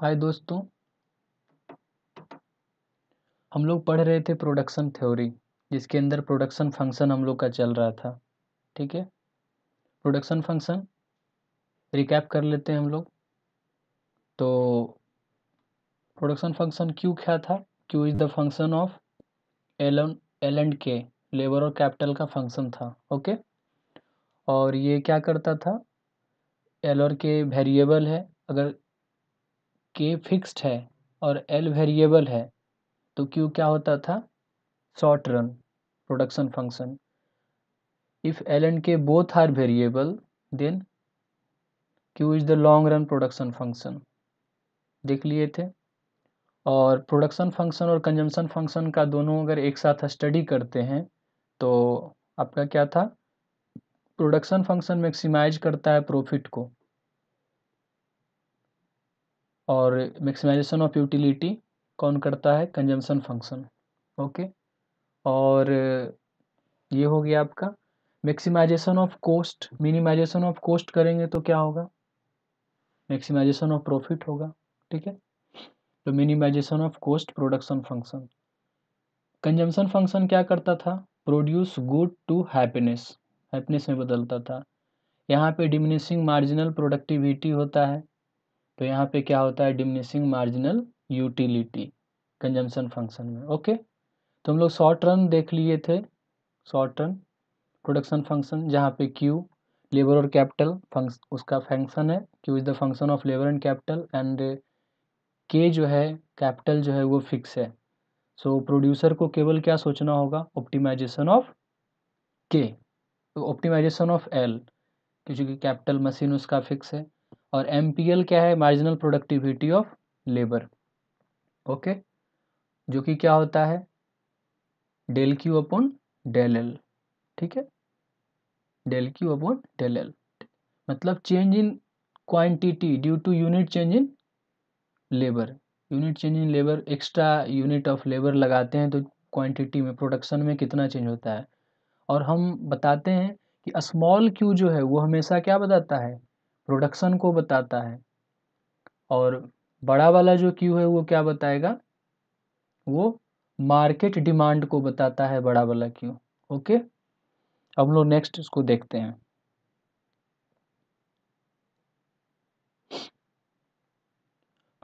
हाय दोस्तों हम लोग पढ़ रहे थे प्रोडक्शन थ्योरी जिसके अंदर प्रोडक्शन फंक्शन हम लोग का चल रहा था ठीक है प्रोडक्शन फंक्शन रिकैप कर लेते हैं हम लोग तो प्रोडक्शन फंक्शन क्यू क्या था Q is the function of L L and K labour और कैपिटल का फंक्शन था ओके और ये क्या करता था एल और के वेरिएबल है अगर के फिक्स्ड है और एल वेरिएबल है तो क्यू क्या होता था short run production function if L and K both are variable then Q is the long run production function देख लिए थे और प्रोडक्शन फंक्शन और कंजम्पशन फंक्शन का दोनों अगर एक साथ स्टडी करते हैं तो आपका क्या था प्रोडक्शन फंक्शन मैक्सिमाइज करता है प्रॉफिट को और मैक्सिमाइजेशन ऑफ यूटिलिटी कौन करता है कंजम्पशन फंक्शन ओके और ये हो गया आपका maximisation of cost minimisation of cost करेंगे तो क्या होगा मैक्सिमाइजेशन ऑफ प्रॉफिट होगा ठीक है तो minimisation of cost production function consumption function क्या करता था produce good to happiness happiness में बदलता था यहाँ पे डिमिनिशिंग मार्जिनल प्रोडक्टिविटी होता है तो यहाँ पे क्या होता है diminishing marginal utility consumption function में ओके तो हम लोग शॉर्ट रन देख लिए थे शॉर्ट रन प्रोडक्शन फंक्शन जहाँ पे क्यू लेबर और कैपिटल फंक्स उसका फंक्शन है Q is the function of labour and capital and K जो है कैपिटल जो है वो फिक्स है सो so, प्रोड्यूसर को केवल क्या सोचना होगा optimization of K optimization of L क्योंकि कैपिटल मशीन उसका फिक्स है और एम क्या है marginal productivity of labour okay जो कि क्या होता है del Q upon del L ठीक है del Q upon del L मतलब change in quantity due to unit change in labour unit change in labour extra unit of labour लगाते हैं तो क्वांटिटी में प्रोडक्शन में कितना चेंज होता है और हम बताते हैं कि स्मॉल क्यू जो है वो हमेशा क्या बताता है प्रोडक्शन को बताता है और बड़ा वाला जो क्यू है वो क्या बताएगा वो मार्केट डिमांड को बताता है बड़ा वाला क्यू ओके अब लोग नेक्स्ट इसको देखते हैं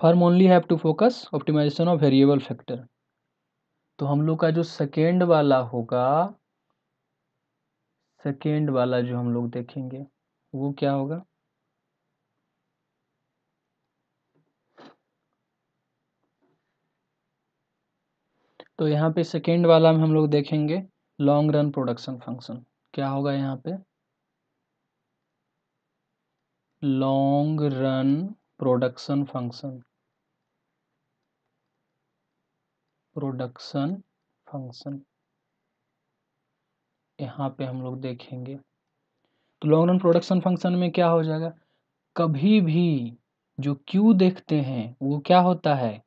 firm only have to focus optimization of variable factor तो हम लोग का जो सेकेंड वाला होगा सेकेंड वाला जो हम लोग देखेंगे वो क्या होगा तो यहाँ पे सेकेंड वाला में हम लोग देखेंगे लॉन्ग रन प्रोडक्शन फंक्शन क्या होगा यहाँ पे long run production function production function यहाँ पे हम लोग देखेंगे तो लॉन्ग रन प्रोडक्शन फंक्शन में क्या हो जाएगा कभी भी जो क्यू देखते हैं वो क्या होता है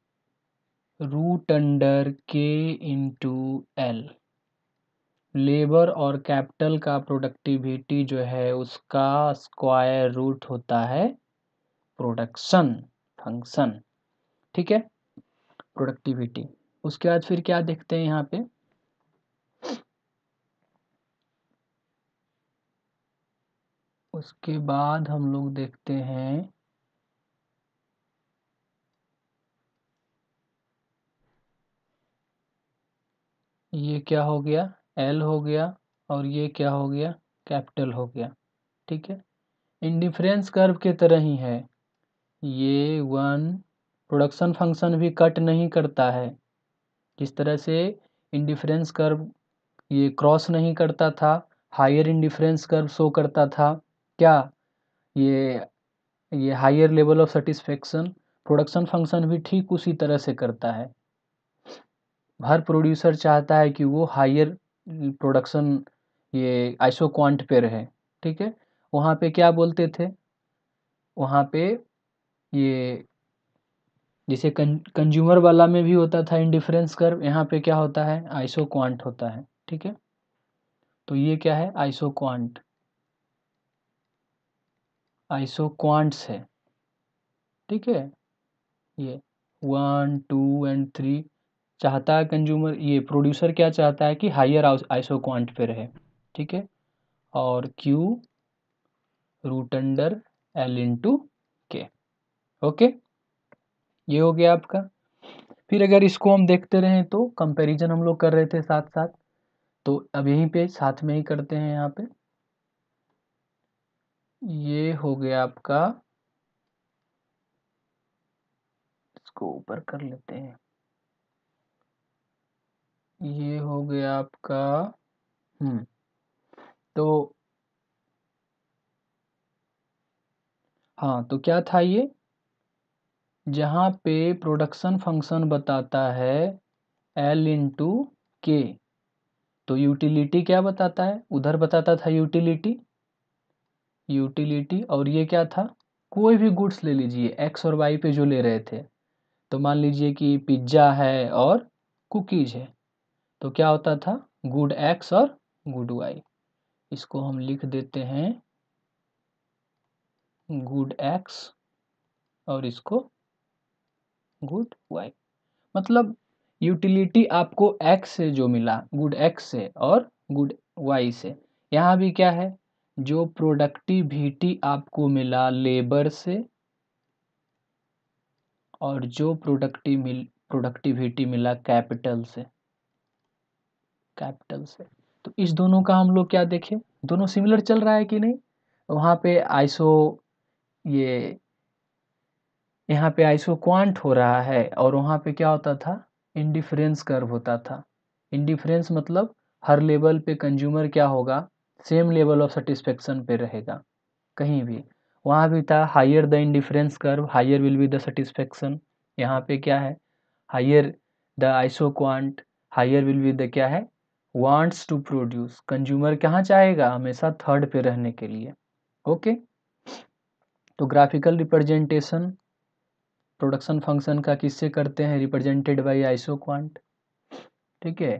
root under K into L labour और कैपिटल का प्रोडक्टिविटी जो है उसका स्क्वायर रूट होता है प्रोडक्शन फंक्शन ठीक है प्रोडक्टिविटी उसके बाद फिर क्या देखते हैं यहाँ पे उसके बाद हम लोग देखते हैं ये क्या हो गया एल हो गया और ये क्या हो गया कैपिटल हो गया ठीक है इंडिफरेंस कर्व के तरह ही है ये वन प्रोडक्शन फंक्शन भी कट नहीं करता है जिस तरह से इंडिफरेंस कर्व ये क्रॉस नहीं करता था हायर इंडिफरेंस कर्व शो करता था क्या ये ये higher level of satisfaction production function भी ठीक उसी तरह से करता है हर प्रोड्यूसर चाहता है कि वो हायर प्रोडक्शन ये आइसो क्वांट पे रहे ठीक है वहाँ पे क्या बोलते थे वहाँ पे ये जैसे कंज्यूमर वाला में भी होता था इंडिफरेंस कर यहाँ पे क्या होता है आइसो क्वांट होता है ठीक है तो ये क्या है आइसो क्वांट आइसो क्वांट्स है ठीक है ये वन टू एंड थ्री चाहता है कंज्यूमर ये प्रोड्यूसर क्या चाहता है कि हायर आइसो क्वांट पे रहे ठीक है और Q root under L into K okay ये हो गया आपका फिर अगर इसको हम देखते रहें तो कंपैरिजन हम लोग कर रहे थे साथ साथ तो अब यहीं पे साथ में ही करते हैं यहाँ पे ये हो गया आपका इसको ऊपर कर लेते हैं ये हो गया आपका हम्म तो हाँ तो क्या था ये जहाँ पे प्रोडक्शन फंक्शन बताता है एल इंटू के तो यूटिलिटी क्या बताता है उधर बताता था यूटिलिटी यूटिलिटी और ये क्या था कोई भी गुड्स ले लीजिए एक्स और वाई पे जो ले रहे थे तो मान लीजिए कि पिज्ज़ा है और कुकीज़ है तो क्या होता था गुड एक्स और गुड वाई इसको हम लिख देते हैं गुड एक्स और इसको गुड वाई मतलब यूटिलिटी आपको एक्स से जो मिला गुड एक्स से और गुड वाई से यहाँ भी क्या है जो प्रोडक्टिविटी आपको मिला लेबर से और जो प्रोडक्टिव मिल प्रोडक्टिविटी मिला कैपिटल से कैपिटल से तो इस दोनों का हम लोग क्या देखें दोनों सिमिलर चल रहा है कि नहीं वहाँ पे आइसो ये यहाँ पे आइसो क्वांट हो रहा है और वहाँ पे क्या होता था इंडिफरेंस कर्व होता था इंडिफरेंस मतलब हर लेवल पे कंज्यूमर क्या होगा सेम लेवल ऑफ सेटिस्फेक्शन पे रहेगा कहीं भी वहाँ भी था higher the indifference curve higher will be the satisfaction यहाँ पे क्या है higher the isoquant higher will be the क्या है वांट्स टू प्रोड्यूस कंज्यूमर कहाँ चाहेगा हमेशा थर्ड पे रहने के लिए ओके तो ग्राफिकल रिप्रेजेंटेशन प्रोडक्शन फंक्शन का किससे करते हैं रिप्रेजेंटेड बाय आइसो क्वांट ठीक है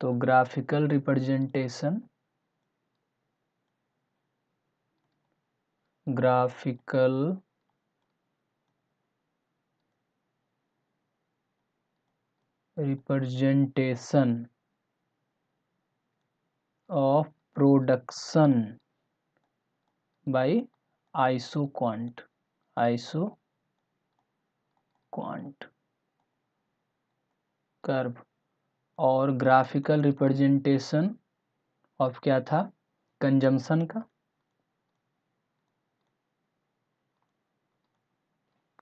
तो graphical representation graphical representation of production by isoquant isoquant curve और ग्राफिकल रिप्रेजेंटेशन ऑफ क्या था कंजम्पशन का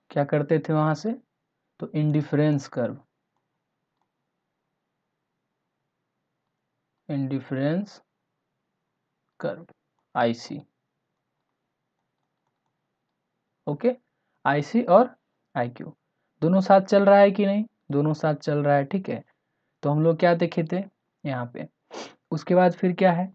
क्या करते थे वहां से तो indifference curve indifference curve IC okay IC और आईक्यू दोनों साथ चल रहा है कि नहीं दोनों साथ चल रहा है ठीक है तो हम लोग क्या देखे थे यहाँ पे उसके बाद फिर क्या है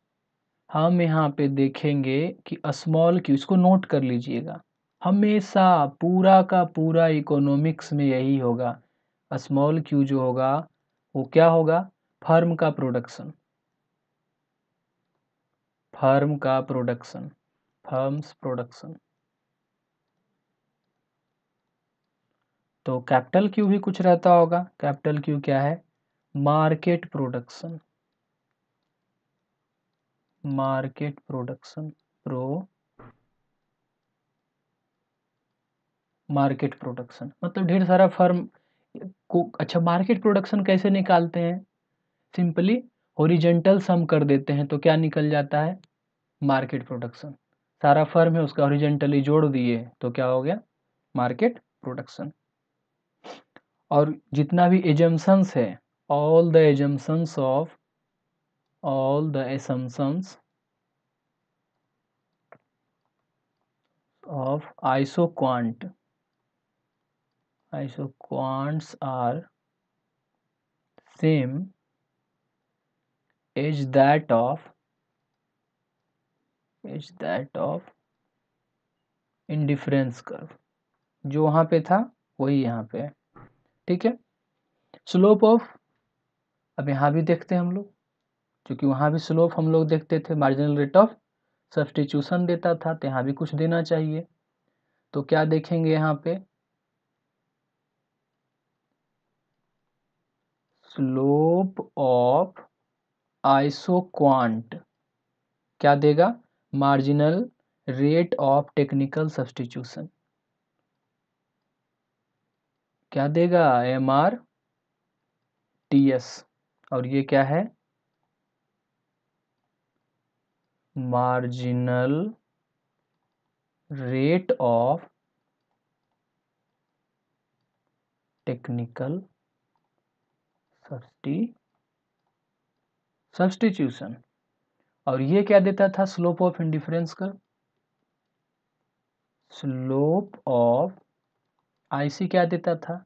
हम यहाँ पे देखेंगे कि स्मॉल क्यू इसको नोट कर लीजिएगा हमेशा पूरा का पूरा इकोनॉमिक्स में यही होगा स्मॉल क्यू जो होगा वो क्या होगा फर्म का प्रोडक्शन फर्म का प्रोडक्शन फर्म्स प्रोडक्शन तो कैपिटल क्यू भी कुछ रहता होगा कैपिटल क्यू क्या है market production market production pro market production मतलब ढेर सारा फर्म को अच्छा मार्केट प्रोडक्शन कैसे निकालते हैं सिंपली ओरिजेंटल सम कर देते हैं तो क्या निकल जाता है मार्केट प्रोडक्शन सारा फर्म है उसका ओरिजेंटली जोड़ दिए तो क्या हो गया मार्केट प्रोडक्शन और जितना भी एजम्सन्स है all the assumptions of all the assumptions quant isoquants are same is that of is that of indifference curve जो वहां पे था वही यहाँ पे ठीक है स्लोप ऑफ अब यहाँ भी देखते हैं हम लोग क्योंकि वहां भी स्लोप हम लोग देखते थे मार्जिनल रेट ऑफ सब्सटीट्यूशन देता था तो यहाँ भी कुछ देना चाहिए तो क्या देखेंगे यहाँ पे स्लोप ऑफ आइसो क्वांट क्या देगा marginal rate of technical substitution क्या देगा एम आर टी एस और ये क्या है marginal rate of technical substi substitution और ये क्या देता था स्लोप ऑफ इंडिफरेंस का स्लोप ऑफ आईसी क्या देता था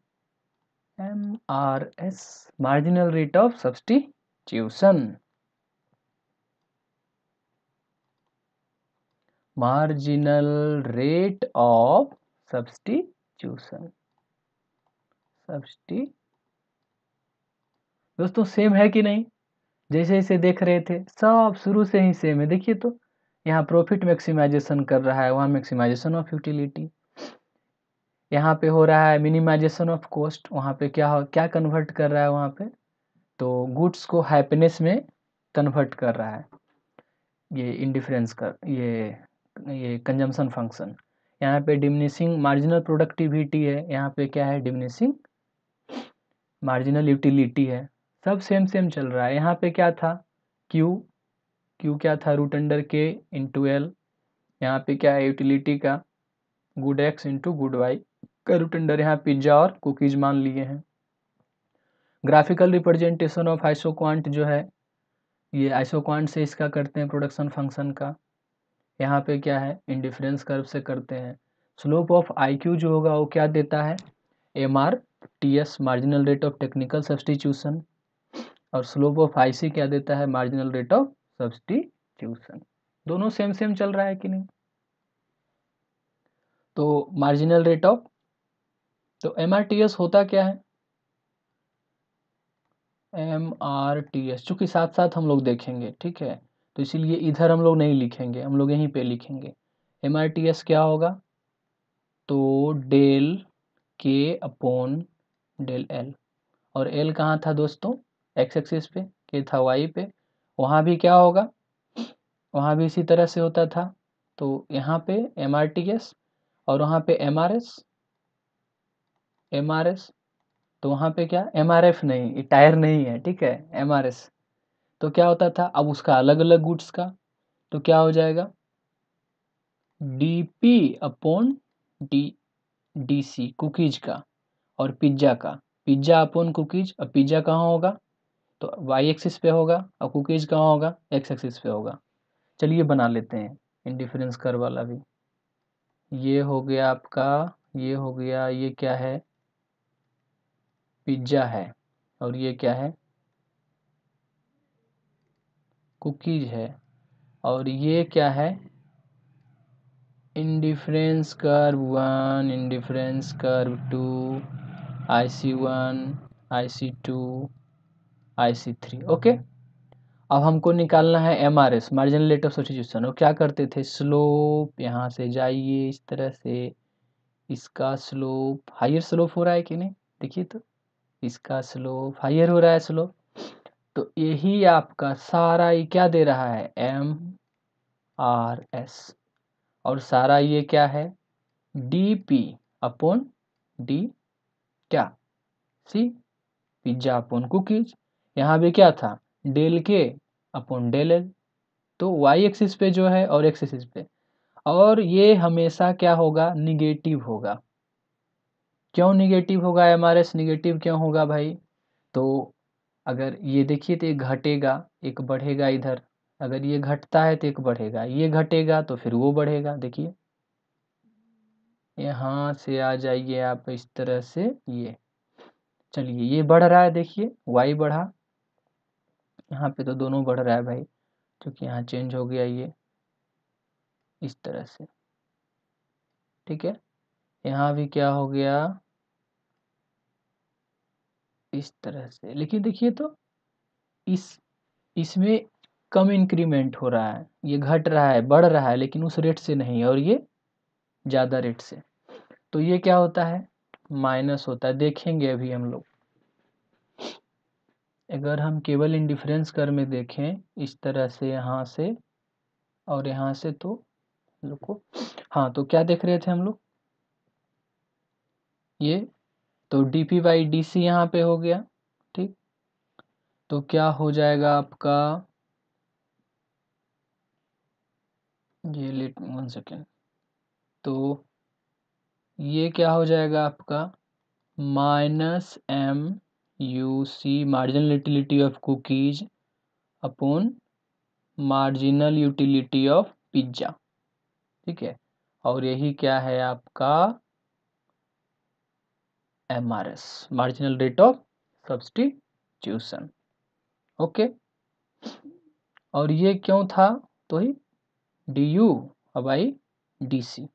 M R S marginal rate of substitution marginal rate of substitution substi दोस्तों सेम है कि नहीं जैसे जैसे देख रहे थे सब शुरू से ही सेम है देखिए तो यहाँ प्रॉफिट मैक्सिमाइजेशन कर रहा है वहाँ मैक्सिमाइजेशन ऑफ यूटिलिटी यहाँ पे हो रहा है मिनिमाइजेशन ऑफ कॉस्ट वहाँ पे क्या हो क्या कन्वर्ट कर रहा है वहाँ पे तो गुड्स को हैप्पीनेस में कन्वर्ट कर रहा है ये इंडिफरेंस कर ये ये कंजम्पशन फंक्शन यहाँ पे डिमिनिशिंग मार्जिनल प्रोडक्टिविटी है यहाँ पे क्या है डिमिनिशिंग मार्जिनल यूटिलिटी है सब सेम सेम चल रहा है यहाँ पे क्या था Q Q क्या था root under K into L यहाँ पे क्या है यूटिलिटी का good X into good Y का रूट अंडर यहाँ पिज्ज़ा और कुकीज मान लिए हैं ग्राफिकल रिप्रेजेंटेशन ऑफ आइसोक्वांट जो है ये आइसोक्वांट से इसका करते हैं प्रोडक्शन फंक्शन का यहाँ पे क्या है इंडिफरेंस कर्व से करते हैं स्लोप ऑफ क्यू जो होगा वो क्या देता है M R T S marginal rate of technical substitution और स्लोप ऑफ आई सी क्या देता है मार्जिनल रेट ऑफ सब्सटीट्यूशन दोनों सेम सेम चल रहा है कि नहीं तो मार्जिनल रेट ऑफ तो एम होता क्या है एम आर टी एस चूंकि साथ साथ हम लोग देखेंगे ठीक है तो इसीलिए इधर हम लोग नहीं लिखेंगे हम लोग यहीं पे लिखेंगे एम आर टी एस क्या होगा तो del K upon del L और एल कहाँ था दोस्तों एक्स एक्सिस पे के था वाई पे वहाँ भी क्या होगा वहाँ भी इसी तरह से होता था तो यहाँ पे एम आर टी एस और वहाँ पे M R S M R S तो वहाँ पे क्या एम आर एफ नहीं टायर नहीं है ठीक है एम आर एस तो क्या होता था अब उसका अलग अलग गुड्स का तो क्या हो जाएगा D P upon D D C cookies का और पिज्ज़ा का पिज्ज़ा अपॉन कुकीज अब पिज्ज़ा कहाँ होगा तो वाई एक्सिस पे होगा और कुकीज कहाँ होगा एक्स एक्सिस पे होगा चलिए बना लेते हैं इंडिफरेंस कर वाला भी ये हो गया आपका ये हो गया ये क्या है पिज्ज़ा है और ये क्या है कुकीज है और ये क्या है indifference curve one indifference curve two I C one I C two I C three okay अब हमको निकालना है M R S marginal rate of substitution वो क्या करते थे स्लोप यहाँ से जाइए इस तरह से इसका स्लोप हायर स्लोप हो रहा है कि नहीं देखिए तो इसका स्लोप हायर हो रहा है स्लोप तो यही आपका सारा ये क्या दे रहा है एम आर एस और सारा ये क्या है डी पी अपॉन डी क्या सी पिज्जा अपॉन कुकीज यहाँ पे क्या था del K upon del L तो वाई एक्सिस पे जो है और एक्स एक्सिस पे और ये हमेशा क्या होगा निगेटिव होगा क्यों निगेटिव होगा एम आर एस निगेटिव क्यों होगा भाई तो अगर ये देखिए तो एक घटेगा एक बढ़ेगा इधर अगर ये घटता है तो एक बढ़ेगा ये घटेगा तो फिर वो बढ़ेगा देखिए यहाँ से आ जाइए आप इस तरह से ये चलिए ये बढ़ रहा है देखिए वाई बढ़ा यहाँ पे तो दोनों बढ़ रहा है भाई क्योंकि यहाँ चेंज हो गया ये इस तरह से ठीक है यहाँ भी क्या हो गया इस तरह से लेकिन देखिए तो इस इसमें कम इंक्रीमेंट हो रहा है ये घट रहा है बढ़ रहा है लेकिन उस रेट से नहीं और ये ज़्यादा रेट से तो ये क्या होता है माइनस होता है देखेंगे अभी हम लोग अगर हम केवल इंडिफरेंस कर में देखें इस तरह से यहाँ से और यहाँ से तो को हाँ तो क्या देख रहे थे हम लोग ये तो D P Y D C यहाँ पे हो गया ठीक तो क्या हो जाएगा आपका ये लेट वन सेकेंड तो ये क्या हो जाएगा आपका minus M U C marginal utility of cookies upon marginal utility of pizza ठीक है और यही क्या है आपका M R S marginal rate of substitution okay और ये क्यों था तो ही डी यू अब आई डी सी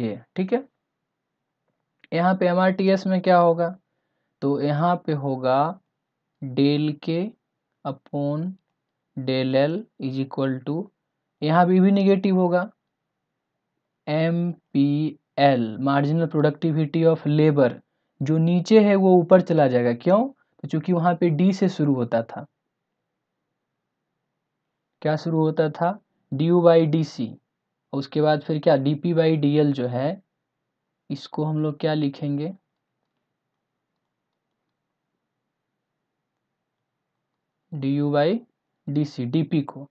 ये ठीक है यहाँ पे एम आर टी एस में क्या होगा तो यहाँ पे होगा del K upon del L is equal to यहाँ भी भी निगेटिव होगा M P L marginal productivity of labour जो नीचे है वो ऊपर चला जाएगा क्यों तो चूंकि वहाँ पे डी से शुरू होता था क्या शुरू होता था D U by D C उसके बाद फिर क्या D P by D L जो है इसको हम लोग क्या लिखेंगे D U by D C D P को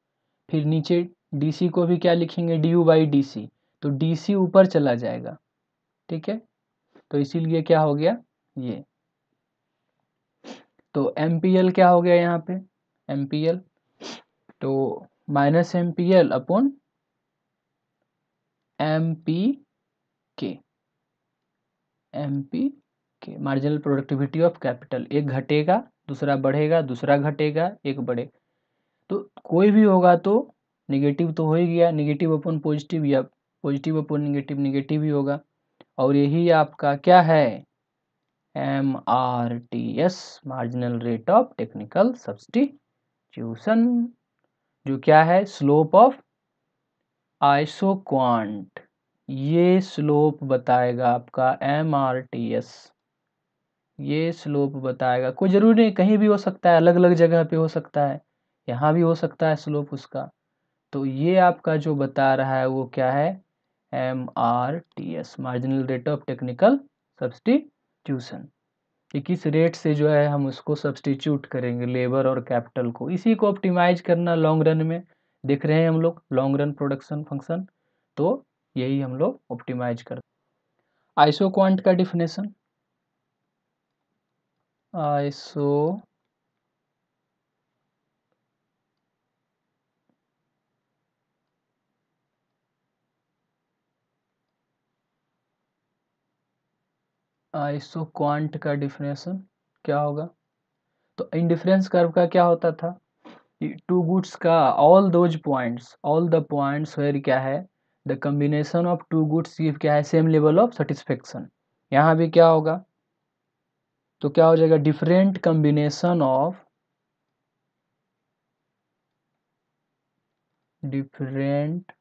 फिर नीचे डी सी को भी क्या लिखेंगे D U by D C तो डी सी ऊपर चला जाएगा ठीक है तो इसीलिए क्या हो गया ये तो एम पी एल क्या हो गया यहाँ पे एम पी एल तो minus M P L upon M P K M P K marginal productivity of capital एक घटेगा दूसरा बढ़ेगा दूसरा घटेगा एक बढ़ेगा तो कोई भी होगा तो निगेटिव तो हो ही गया निगेटिव अपन पॉजिटिव या पॉजिटिव अपन निगेटिव निगेटिव ही होगा और यही आपका क्या है M R T S marginal rate of technical substitution जो क्या है स्लोप ऑफ आइसो क्वांट ये स्लोप बताएगा आपका एम आर टी एस ये स्लोप बताएगा कोई ज़रूरी नहीं कहीं भी हो सकता है अलग अलग जगह पे हो सकता है यहाँ भी हो सकता है स्लोप उसका तो ये आपका जो बता रहा है वो क्या है M R T S marginal rate of technical substitution कि किस रेट से जो है हम उसको सब्सटीट्यूट करेंगे लेबर और कैपिटल को इसी को ऑप्टिमाइज करना लॉन्ग रन में देख रहे हैं हम लोग लॉन्ग रन प्रोडक्शन फंक्शन तो यही हम लोग ऑप्टिमाइज कर आइसो क्वांट का डिफिनेशन आईसो आईसो क्वांट का डिफरेंशन क्या होगा तो डिफरेंस कर्व का क्या होता था टू गुड्स का all those points all the points where क्या है the combination of two goods give क्या है सेम लेवल ऑफ सेटिस्फेक्शन यहाँ भी क्या होगा तो क्या हो जाएगा different combination of different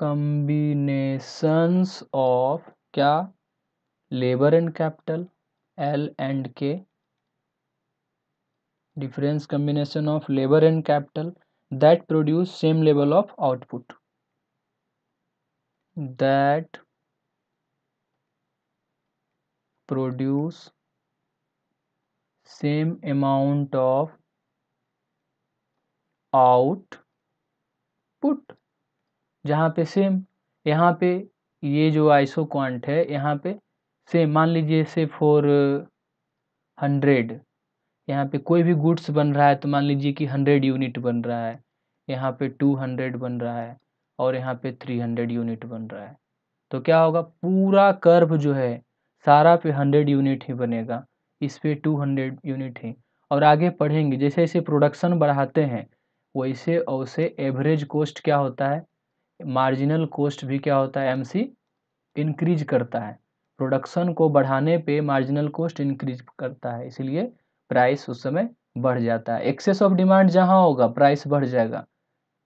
combination of क्या labour and capital L and K difference combination of labour and capital that produce same level of output that produce same amount of put जहाँ पे सेम यहाँ पे ये जो iso isoquant है यहाँ पे सेम मान लीजिए से फोर हंड्रेड यहाँ पे कोई भी गुड्स बन रहा है तो मान लीजिए कि हंड्रेड यूनिट बन रहा है यहाँ पे टू हंड्रेड बन रहा है और यहाँ पे थ्री हंड्रेड यूनिट बन रहा है तो क्या होगा पूरा कर्व जो है सारा पे हंड्रेड यूनिट ही बनेगा इस पे टू हंड्रेड यूनिट ही और आगे पढ़ेंगे जैसे जैसे प्रोडक्शन बढ़ाते हैं वैसे वैसे एवरेज कॉस्ट क्या होता है मार्जिनल कॉस्ट भी क्या होता है एमसी इंक्रीज करता है प्रोडक्शन को बढ़ाने पे मार्जिनल कॉस्ट इंक्रीज करता है इसलिए प्राइस उस समय बढ़ जाता है एक्सेस ऑफ डिमांड जहाँ होगा प्राइस बढ़ जाएगा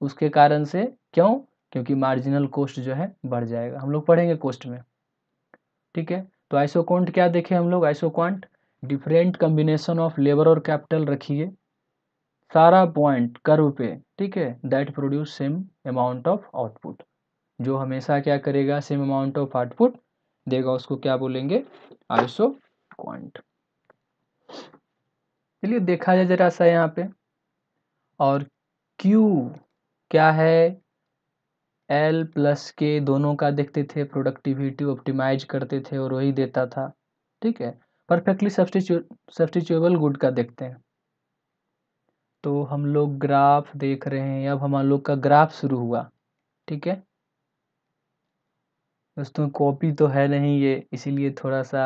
उसके कारण से क्यों क्योंकि मार्जिनल कॉस्ट जो है बढ़ जाएगा हम लोग पढ़ेंगे कॉस्ट में ठीक है तो आइसोक्वांट क्या देखें हम लोग isoquant different combination of labour और कैपिटल रखिए सारा पॉइंट कर्व पे ठीक है that produce same amount of output जो हमेशा क्या करेगा सेम अमाउंट ऑफ आउटपुट देगा उसको क्या बोलेंगे आइसो क्वांट चलिए देखा जाए जरा सा यहाँ पे और क्यू क्या है एल प्लस के दोनों का देखते थे प्रोडक्टिविटी ऑप्टिमाइज करते थे और वही देता था ठीक है परफेक्टली सब्सटीच्यू सब्सटीच्यूएबल गुड का देखते हैं तो हम लोग ग्राफ देख रहे हैं अब हम लोग का ग्राफ शुरू हुआ ठीक है दोस्तों कॉपी तो है नहीं ये इसीलिए थोड़ा सा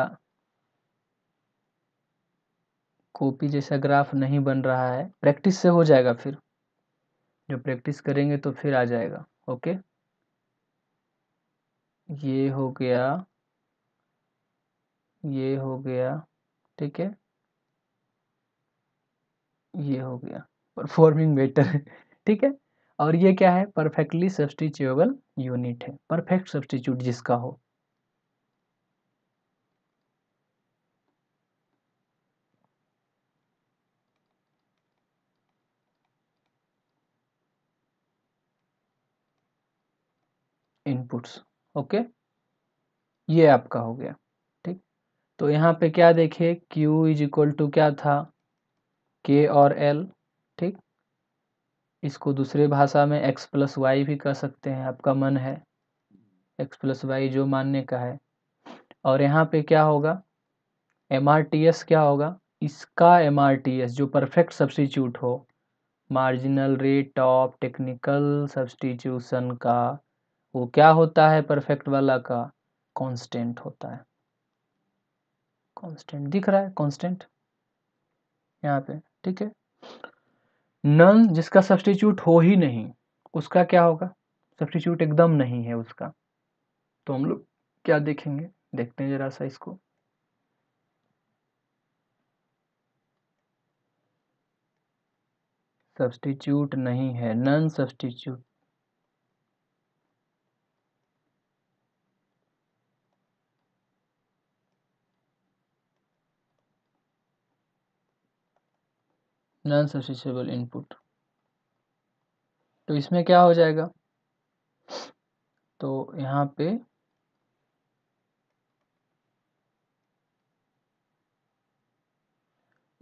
कॉपी जैसा ग्राफ नहीं बन रहा है प्रैक्टिस से हो जाएगा फिर जो प्रैक्टिस करेंगे तो फिर आ जाएगा ओके ये हो गया ये हो गया ठीक है ये हो गया परफॉर्मिंग बेटर ठीक है और ये क्या है परफेक्टली सब्सटीच्यूएबल यूनिट है परफेक्ट सब्सटीट्यूट जिसका हो इनपुट्स ओके ये आपका हो गया ठीक तो यहाँ पे क्या देखिए Q इज इक्वल टू क्या था K और L ठीक इसको दूसरे भाषा में x प्लस वाई भी कर सकते हैं आपका मन है x प्लस वाई जो मानने का है और यहाँ पे क्या होगा एम क्या होगा इसका एम जो परफेक्ट सब्सटीट्यूट हो marginal rate of technical substitution का वो क्या होता है परफेक्ट वाला का कांस्टेंट होता है कांस्टेंट दिख रहा है कांस्टेंट यहाँ पे ठीक है नन जिसका सब्सटीट्यूट हो ही नहीं उसका क्या होगा सब्सटीट्यूट एकदम नहीं है उसका तो हम लोग क्या देखेंगे देखते हैं जरा सा इसको सब्सटीट्यूट नहीं है non substitute non substitutable input तो इसमें क्या हो जाएगा तो यहाँ पे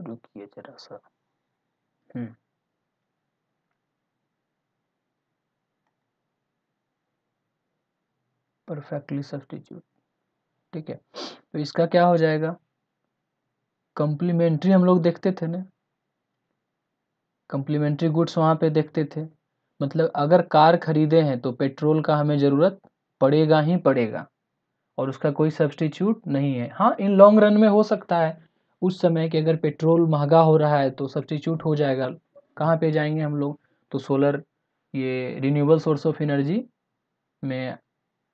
रुकिए जरा सा परफेक्टली हम्म। सब्सटीट्यूट ठीक है तो इसका क्या हो जाएगा कंप्लीमेंट्री हम लोग देखते थे ना कंप्लीमेंट्री गुड्स वहाँ पे देखते थे मतलब अगर कार खरीदे हैं तो पेट्रोल का हमें ज़रूरत पड़ेगा ही पड़ेगा और उसका कोई सब्सटीट्यूट नहीं है हाँ इन लॉन्ग रन में हो सकता है उस समय कि अगर पेट्रोल महंगा हो रहा है तो सब्सटीट्यूट हो जाएगा कहाँ पे जाएंगे हम लोग तो सोलर ये रिन्यूएबल सोर्स ऑफ एनर्जी में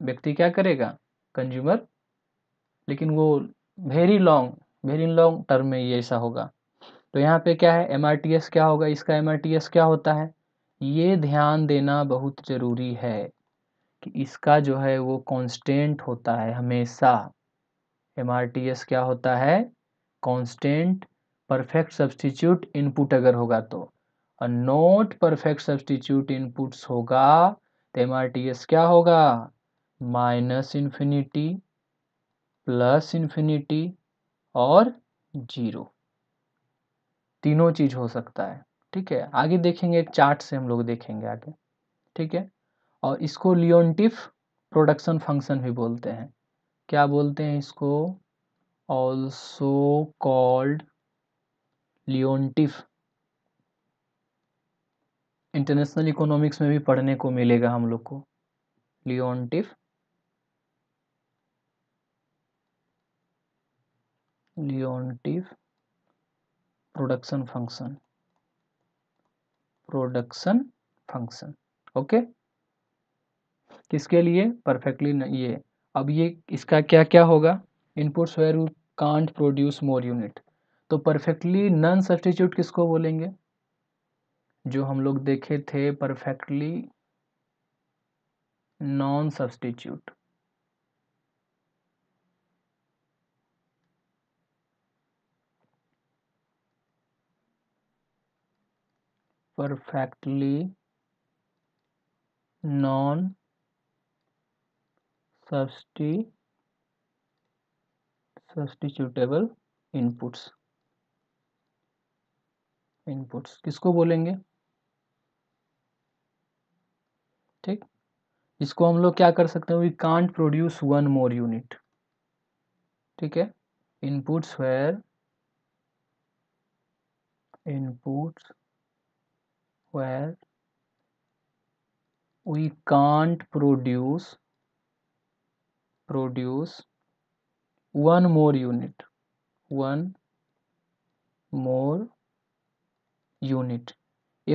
व्यक्ति क्या करेगा कंज्यूमर लेकिन वो very long very long term में ये ऐसा होगा तो यहाँ पे क्या है एम क्या होगा इसका एम क्या होता है ये ध्यान देना बहुत ज़रूरी है कि इसका जो है वो कांस्टेंट होता है हमेशा एम क्या होता है कांस्टेंट परफेक्ट सब्सटीट्यूट इनपुट अगर होगा तो और नॉट परफेक्ट सब्सटीट्यूट इनपुट्स होगा तो एम क्या होगा माइनस इन्फिनिटी प्लस इन्फिनिटी और जीरो तीनों चीज़ हो सकता है ठीक है आगे देखेंगे एक चार्ट से हम लोग देखेंगे आगे ठीक है और इसको लियोनटिफ प्रोडक्शन फंक्शन भी बोलते हैं क्या बोलते हैं इसको also called Leontief international economics में भी पढ़ने को मिलेगा हम लोग को Leontief Leontief production function production function okay किसके लिए परफेक्टली ये अब ये इसका क्या क्या होगा input where you can't produce more unit तो परफेक्टली नॉन सब्सटीट्यूट किसको बोलेंगे जो हम लोग देखे थे perfectly non substitute non substi substitutable inputs inputs किसको बोलेंगे ठीक इसको हम लोग क्या कर सकते हैं we can't produce one more unit ठीक है inputs where inputs where we can't produce produce one more unit one more unit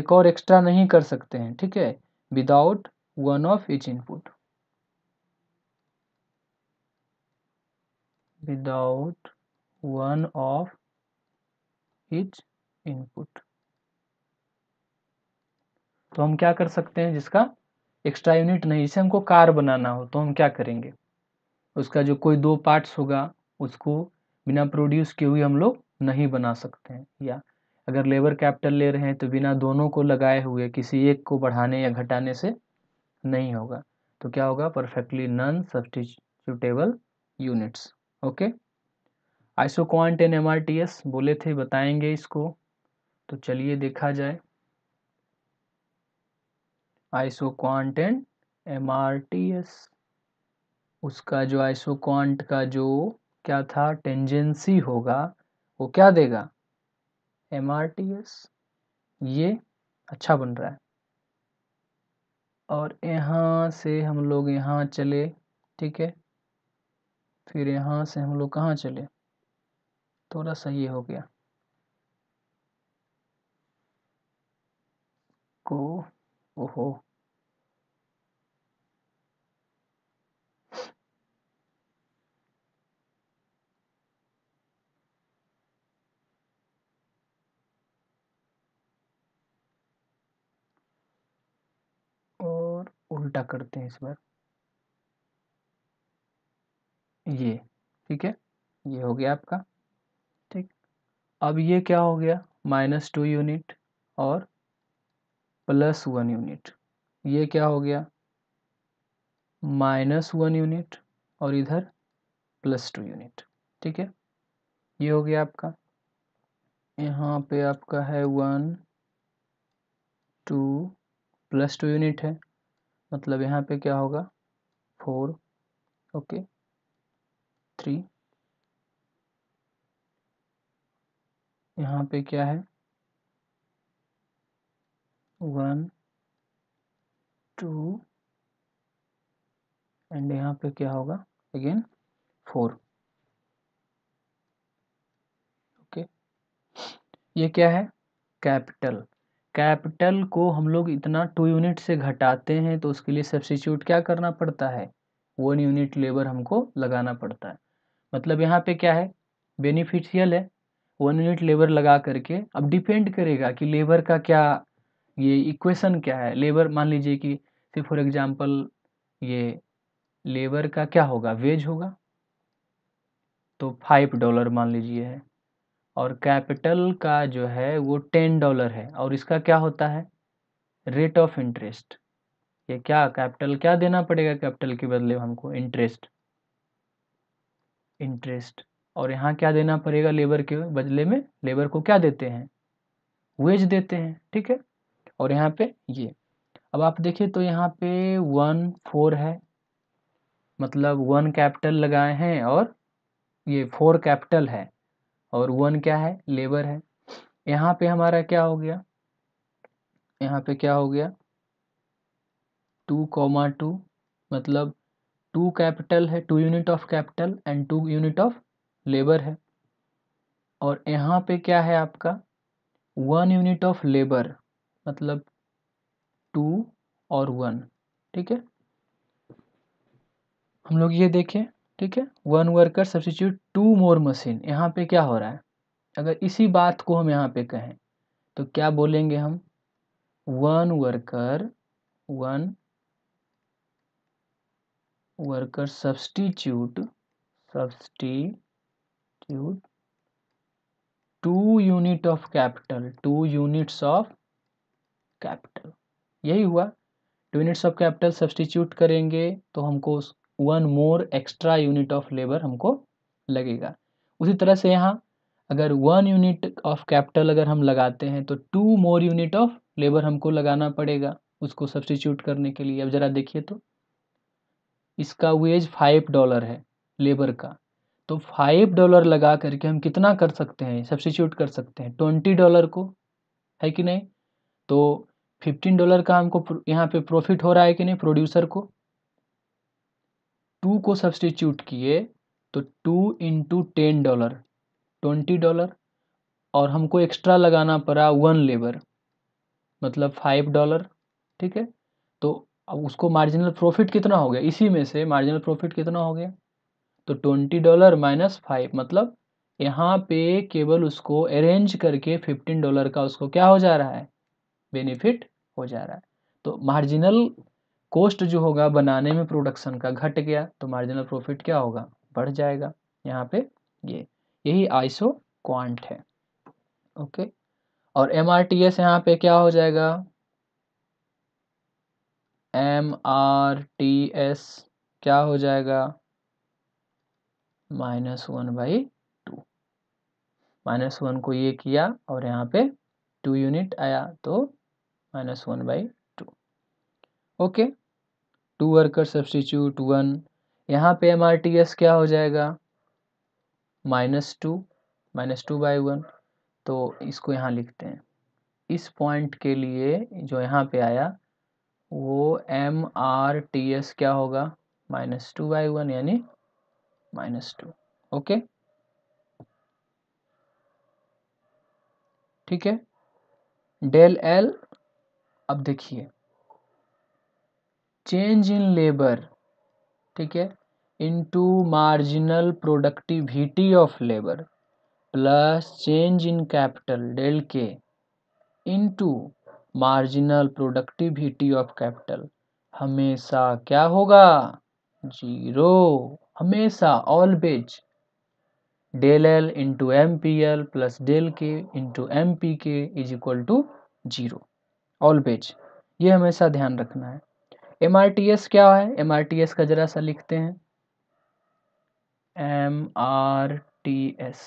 एक और एक्स्ट्रा नहीं कर सकते हैं ठीक है without one of each input without one of each input तो हम क्या कर सकते हैं जिसका एक्स्ट्रा यूनिट नहीं जिसे हमको कार बनाना हो तो हम क्या करेंगे उसका जो कोई दो पार्ट्स होगा उसको बिना प्रोड्यूस किए हुए हम लोग नहीं बना सकते हैं या अगर लेबर कैपिटल ले रहे हैं तो बिना दोनों को लगाए हुए किसी एक को बढ़ाने या घटाने से नहीं होगा तो क्या होगा perfectly non substitutable units okay isoquant N M बोले थे बताएंगे इसको तो चलिए देखा जाए क्वांट एंड एम उसका जो क्वांट का जो क्या था टेंजेंसी होगा वो क्या देगा एम ये अच्छा बन रहा है और यहाँ से हम लोग यहाँ चले ठीक है फिर यहाँ से हम लोग कहाँ चले थोड़ा सा ये हो गया को ओहो उल्टा करते हैं इस बार ये ठीक है ये हो गया आपका ठीक अब ये क्या हो गया माइनस टू यूनिट और प्लस वन यूनिट ये क्या हो गया माइनस वन यूनिट और इधर प्लस टू यूनिट ठीक है ये हो गया आपका यहाँ पे आपका है one two plus two unit है मतलब यहाँ पे क्या होगा फोर ओके थ्री यहाँ पे क्या है वन टू एंड यहाँ पे क्या होगा अगेन फोर ओके ये क्या है कैपिटल कैपिटल को हम लोग इतना टू यूनिट से घटाते हैं तो उसके लिए सब्सिट्यूट क्या करना पड़ता है वन यूनिट लेबर हमको लगाना पड़ता है मतलब यहाँ पे क्या है बेनिफिशियल है वन यूनिट लेबर लगा करके अब डिपेंड करेगा कि लेबर का क्या ये इक्वेशन क्या है लेबर मान लीजिए कि फिर फॉर एग्जांपल ये लेबर का क्या होगा वेज होगा तो फाइव डॉलर मान लीजिए है और कैपिटल का जो है वो टेन डॉलर है और इसका क्या होता है रेट ऑफ इंटरेस्ट ये क्या कैपिटल क्या देना पड़ेगा कैपिटल के बदले हमको इंटरेस्ट इंटरेस्ट और यहाँ क्या देना पड़ेगा लेबर के बदले में लेबर को क्या देते हैं वेज देते हैं ठीक है और यहाँ पे ये अब आप देखिए तो यहाँ पे वन फोर है मतलब वन कैपिटल लगाए हैं और ये फोर कैपिटल है और वन क्या है लेबर है यहाँ पे हमारा क्या हो गया यहाँ पे क्या हो गया टू कॉमा टू मतलब टू कैपिटल है two unit of capital and two unit of labour है और यहाँ पे क्या है आपका वन यूनिट ऑफ लेबर मतलब टू और वन ठीक है हम लोग ये देखें ठीक है one worker substitute two more machine यहाँ पे क्या हो रहा है अगर इसी बात को हम यहाँ पे कहें तो क्या बोलेंगे हम one worker one worker substitute substitute two unit of capital two units of capital यही हुआ two units of capital substitute करेंगे तो हमको one more extra unit of labour हमको लगेगा उसी तरह से यहाँ अगर वन यूनिट ऑफ कैपिटल अगर हम लगाते हैं तो two more unit of labour हमको लगाना पड़ेगा उसको सब्सटीट्यूट करने के लिए अब ज़रा देखिए तो इसका वेज फाइव डॉलर है लेबर का तो फाइव डॉलर लगा करके हम कितना कर सकते हैं सब्सटीट्यूट कर सकते हैं ट्वेंटी डॉलर को है कि नहीं तो फिफ्टीन डॉलर का हमको यहाँ पे प्रॉफिट हो रहा है कि नहीं प्रोड्यूसर को टू को सब्सटीट्यूट किए तो two into ten dollar twenty dollar और हमको एक्स्ट्रा लगाना पड़ा वन लेबर मतलब फाइव डॉलर ठीक है तो अब उसको मार्जिनल प्रॉफिट कितना हो गया इसी में से मार्जिनल प्रॉफिट कितना हो गया तो ट्वेंटी डॉलर माइनस फाइव मतलब यहाँ पे केवल उसको अरेंज करके फिफ्टीन डॉलर का उसको क्या हो जा रहा है बेनिफिट हो जा रहा है तो मार्जिनल कॉस्ट जो होगा बनाने में प्रोडक्शन का घट गया तो मार्जिनल प्रॉफिट क्या होगा बढ़ जाएगा यहाँ पे ये यही आइसो क्वांट है ओके और एम आर टी एस यहाँ पे क्या हो जाएगा एम आर टी एस क्या हो जाएगा minus one by two minus one को ये किया और यहाँ पे टू यूनिट आया तो minus one by okay two worker substitute one यहाँ पे एम आर टी एस क्या हो जाएगा minus two minus two by one तो इसको यहाँ लिखते हैं इस पॉइंट के लिए जो यहाँ पे आया वो एम आर टी एस क्या होगा माइनस टू बाई वन यानी माइनस टू ओके ठीक है डेल एल अब देखिए चेंज इन लेबर ठीक है into marginal productivity of labour plus change in capital del K into marginal productivity of capital हमेशा क्या होगा जीरो हमेशा बेज del L into M P L plus del K into M P K is equal to zero always ये हमेशा ध्यान रखना है एम क्या है एम का जरा सा लिखते हैं M R T S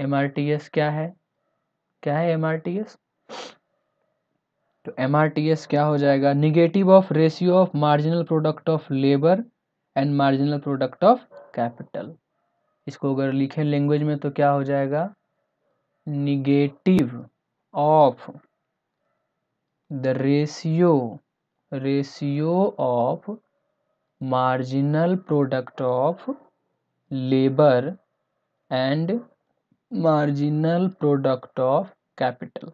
M R T S क्या है क्या है एम आर टी एस तो एम आर टी एस क्या हो जाएगा negative of ratio of marginal product of labour and marginal product of capital इसको अगर लिखें लैंग्वेज में तो क्या हो जाएगा negative of the ratio ratio of marginal product of labour and marginal product of capital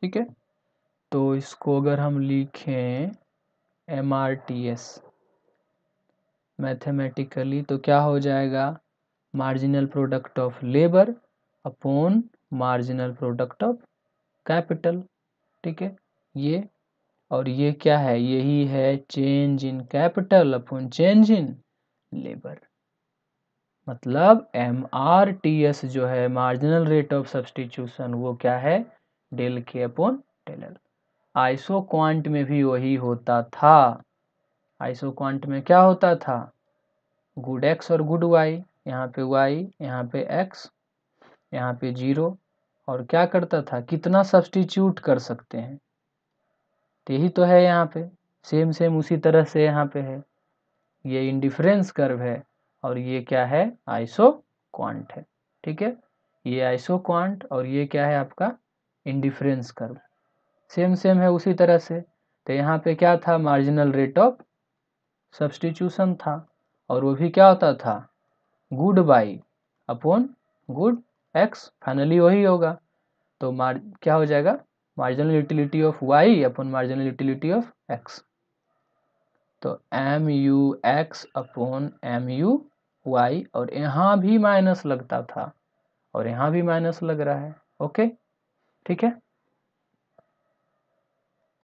ठीक है तो इसको अगर हम लिखें M R T S mathematically तो क्या हो जाएगा marginal product of labour upon marginal product of capital ठीक है ये और ये क्या है यही है change in capital upon change in labour मतलब एम आर टी एस जो है मार्जिनल रेट ऑफ सब्सटीट्यूशन वो क्या है del K upon del L isoquant में भी वही होता था आइसो क्वांट में क्या होता था गुड एक्स और गुड वाई यहाँ पे वाई यहाँ पे एक्स यहाँ पे जीरो और क्या करता था कितना सब्सटीट्यूट कर सकते हैं तो यही तो है यहाँ पे सेम सेम उसी तरह से यहाँ पे है ये इंडिफरेंस कर्व है और ये क्या है आइसो क्वांट है ठीक है ये आइसो क्वांट और ये क्या है आपका इंडिफरेंस कर्व सेम सेम है उसी तरह से तो यहाँ पे क्या था मार्जिनल रेट ऑफ सब्सटीट्यूशन था और वो भी क्या होता था good Y upon good X finally वही होगा तो मार क्या हो जाएगा marginal utility of Y upon marginal utility of X तो M U X upon M U Y और यहाँ भी माइनस लगता था और यहाँ भी माइनस लग रहा है ओके ठीक है